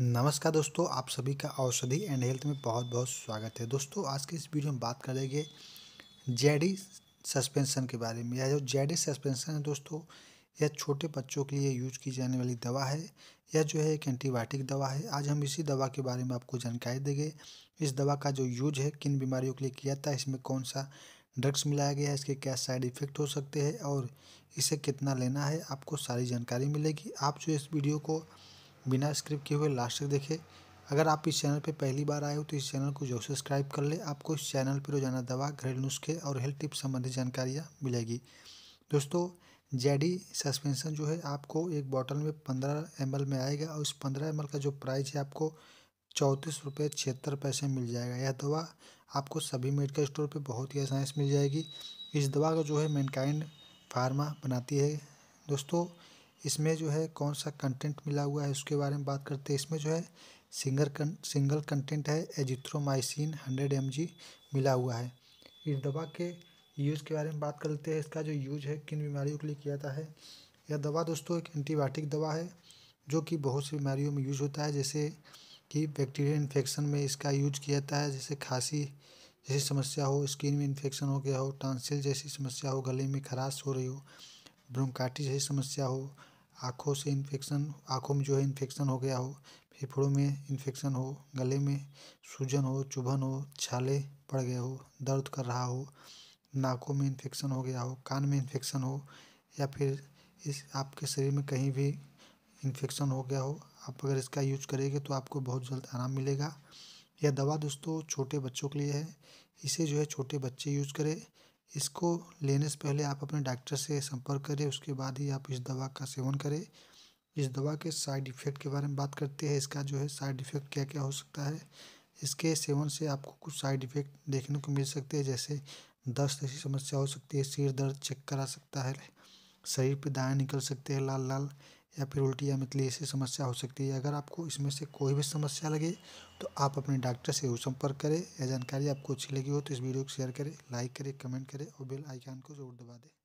नमस्कार दोस्तों आप सभी का औषधि एंड हेल्थ में बहुत बहुत स्वागत है दोस्तों आज की इस वीडियो में बात करेंगे जेडी सस्पेंशन के बारे में यह जो जेडी सस्पेंशन है दोस्तों यह छोटे बच्चों के लिए यूज की जाने वाली दवा है यह जो है एक एंटीबायोटिक दवा है आज हम इसी दवा के बारे में आपको जानकारी देंगे इस दवा का जो यूज है किन बीमारियों के लिए किया था इसमें कौन सा ड्रग्स मिलाया गया है इसके क्या साइड इफ़ेक्ट हो सकते हैं और इसे कितना लेना है आपको सारी जानकारी मिलेगी आप जो इस वीडियो को बिना स्क्रिप्ट किए हुए लास्ट तक देखें अगर आप इस चैनल पर पहली बार आए हो तो इस चैनल को जो सब्सक्राइब कर ले आपको इस चैनल पर रोजाना दवा घरेलू नुस्खे और हेल्थ टिप्स संबंधी जानकारियाँ मिलेगी दोस्तों जेडी सस्पेंशन जो है आपको एक बॉटल में पंद्रह एम में आएगा और इस पंद्रह एम का जो प्राइस है आपको चौंतीस रुपये छिहत्तर पैसे मिल जाएगा यह दवा आपको सभी मेडिकल स्टोर पे बहुत ही आसानी से मिल जाएगी इस दवा का जो है मैनकाइंड फार्मा बनाती है दोस्तों इसमें जो है कौन सा कंटेंट मिला हुआ है उसके बारे में बात करते हैं इसमें जो है सिंगर कं, सिंगल कंटेंट है एजिथ्रोमाइसिन हंड्रेड एम मिला हुआ है इस दवा के यूज़ के बारे में बात करते हैं इसका जो यूज है किन बीमारियों के लिए किया जाता है यह दवा दोस्तों एक एंटीबायोटिक दवा है जो कि बहुत सी बीमारियों में यूज होता है जैसे कि बैक्टीरिया इन्फेक्शन में इसका यूज किया जाता है जैसे खांसी जैसी समस्या हो स्किन में इन्फेक्शन हो गया हो टांसिल जैसी समस्या हो गले में खराश हो रही हो ब्रोंकाटी जैसी समस्या हो आँखों से इन्फेक्शन आँखों में जो है इन्फेक्शन हो गया हो फेफड़ों में इन्फेक्शन हो गले में सूजन हो चुभन हो छाले पड़ गए हो दर्द कर रहा हो नाकों में इन्फेक्शन हो गया हो कान में इन्फेक्शन हो या फिर इस आपके शरीर में कहीं भी इन्फेक्शन हो गया हो आप अगर इसका यूज करेंगे तो आपको बहुत जल्द आराम मिलेगा यह दवा दोस्तों छोटे बच्चों के लिए है इसे जो है छोटे बच्चे यूज करें इसको लेने से पहले आप अपने डॉक्टर से संपर्क करें उसके बाद ही आप इस दवा का सेवन करें इस दवा के साइड इफ़ेक्ट के बारे में बात करते हैं इसका जो है साइड इफ़ेक्ट क्या क्या हो सकता है इसके सेवन से आपको कुछ साइड इफ़ेक्ट देखने को मिल सकते हैं जैसे दस्त ऐसी समस्या हो सकती है सिर दर्द चक्कर आ सकता है शरीर पर दाएँ निकल सकते हैं लाल लाल या फिर उल्टी या मितली ऐसी समस्या हो सकती है अगर आपको इसमें से कोई भी समस्या लगे तो आप अपने डॉक्टर से संपर्क करें या जानकारी आपको अच्छी लगी हो तो इस वीडियो को शेयर करें लाइक करें कमेंट करें और बेल आइकान को जरूर दबा दें